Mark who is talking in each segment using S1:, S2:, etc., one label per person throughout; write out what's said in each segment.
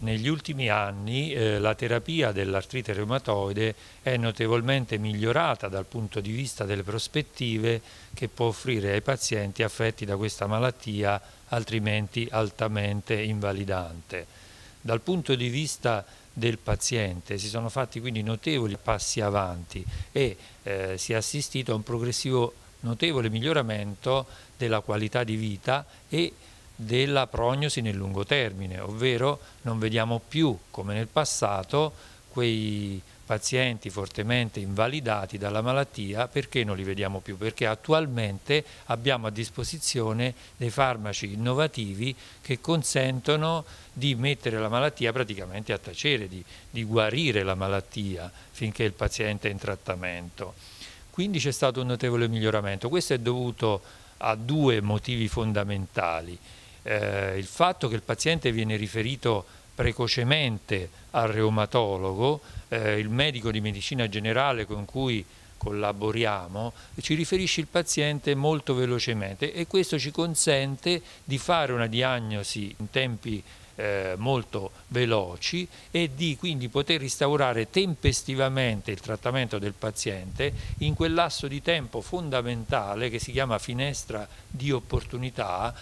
S1: Negli ultimi anni eh, la terapia dell'artrite reumatoide è notevolmente migliorata dal punto di vista delle prospettive che può offrire ai pazienti affetti da questa malattia altrimenti altamente invalidante. Dal punto di vista del paziente si sono fatti quindi notevoli passi avanti e eh, si è assistito a un progressivo notevole miglioramento della qualità di vita e della prognosi nel lungo termine, ovvero non vediamo più, come nel passato, quei pazienti fortemente invalidati dalla malattia, perché non li vediamo più? Perché attualmente abbiamo a disposizione dei farmaci innovativi che consentono di mettere la malattia praticamente a tacere, di, di guarire la malattia finché il paziente è in trattamento. Quindi c'è stato un notevole miglioramento, questo è dovuto a due motivi fondamentali eh, il fatto che il paziente viene riferito precocemente al reumatologo, eh, il medico di medicina generale con cui collaboriamo, ci riferisce il paziente molto velocemente e questo ci consente di fare una diagnosi in tempi eh, molto veloci e di quindi poter instaurare tempestivamente il trattamento del paziente in quel lasso di tempo fondamentale che si chiama finestra di opportunità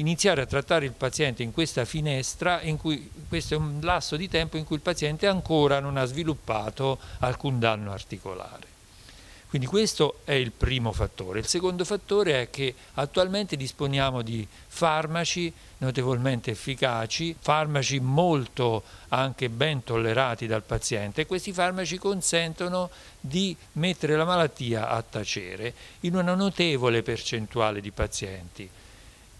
S1: iniziare a trattare il paziente in questa finestra, in cui, questo è un lasso di tempo in cui il paziente ancora non ha sviluppato alcun danno articolare. Quindi questo è il primo fattore. Il secondo fattore è che attualmente disponiamo di farmaci notevolmente efficaci, farmaci molto anche ben tollerati dal paziente e questi farmaci consentono di mettere la malattia a tacere in una notevole percentuale di pazienti.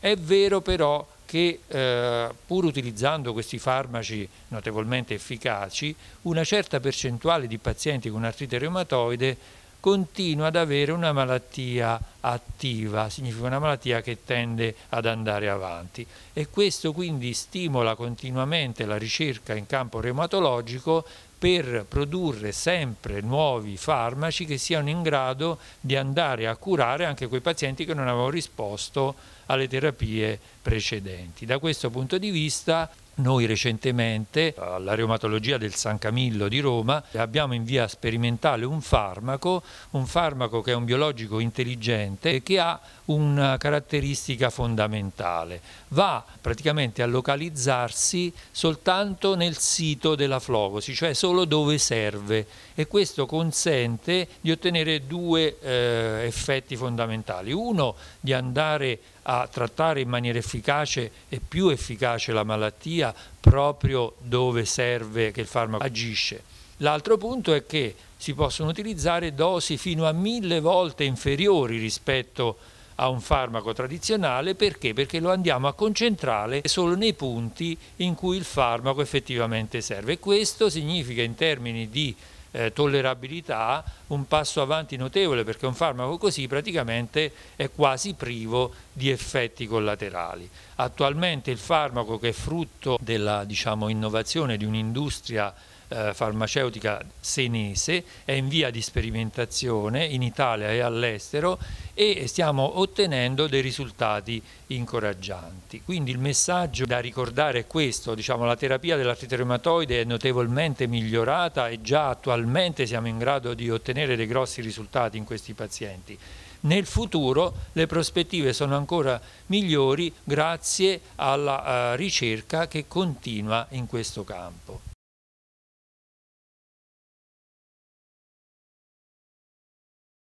S1: È vero però che eh, pur utilizzando questi farmaci notevolmente efficaci, una certa percentuale di pazienti con artrite reumatoide continua ad avere una malattia attiva, significa una malattia che tende ad andare avanti e questo quindi stimola continuamente la ricerca in campo reumatologico per produrre sempre nuovi farmaci che siano in grado di andare a curare anche quei pazienti che non avevano risposto alle terapie precedenti. Da questo punto di vista noi recentemente ah, all'aromatologia del San Camillo di Roma abbiamo in via sperimentale un farmaco, un farmaco che è un biologico intelligente e che ha una caratteristica fondamentale. Va praticamente a localizzarsi soltanto nel sito della flogosi, cioè solo dove serve e questo consente di ottenere due eh, effetti fondamentali. Uno di andare a trattare in maniera efficace e più efficace la malattia proprio dove serve che il farmaco agisce. L'altro punto è che si possono utilizzare dosi fino a mille volte inferiori rispetto a un farmaco tradizionale perché? Perché lo andiamo a concentrare solo nei punti in cui il farmaco effettivamente serve. Questo significa in termini di eh, tollerabilità un passo avanti notevole perché un farmaco così praticamente è quasi privo di effetti collaterali. Attualmente il farmaco che è frutto della diciamo, innovazione di un'industria eh, farmaceutica senese, è in via di sperimentazione in Italia e all'estero e stiamo ottenendo dei risultati incoraggianti. Quindi il messaggio da ricordare è questo, diciamo, la terapia dell'artrite reumatoide è notevolmente migliorata e già attualmente siamo in grado di ottenere dei grossi risultati in questi pazienti nel futuro le prospettive sono ancora migliori grazie alla eh, ricerca che continua in questo campo.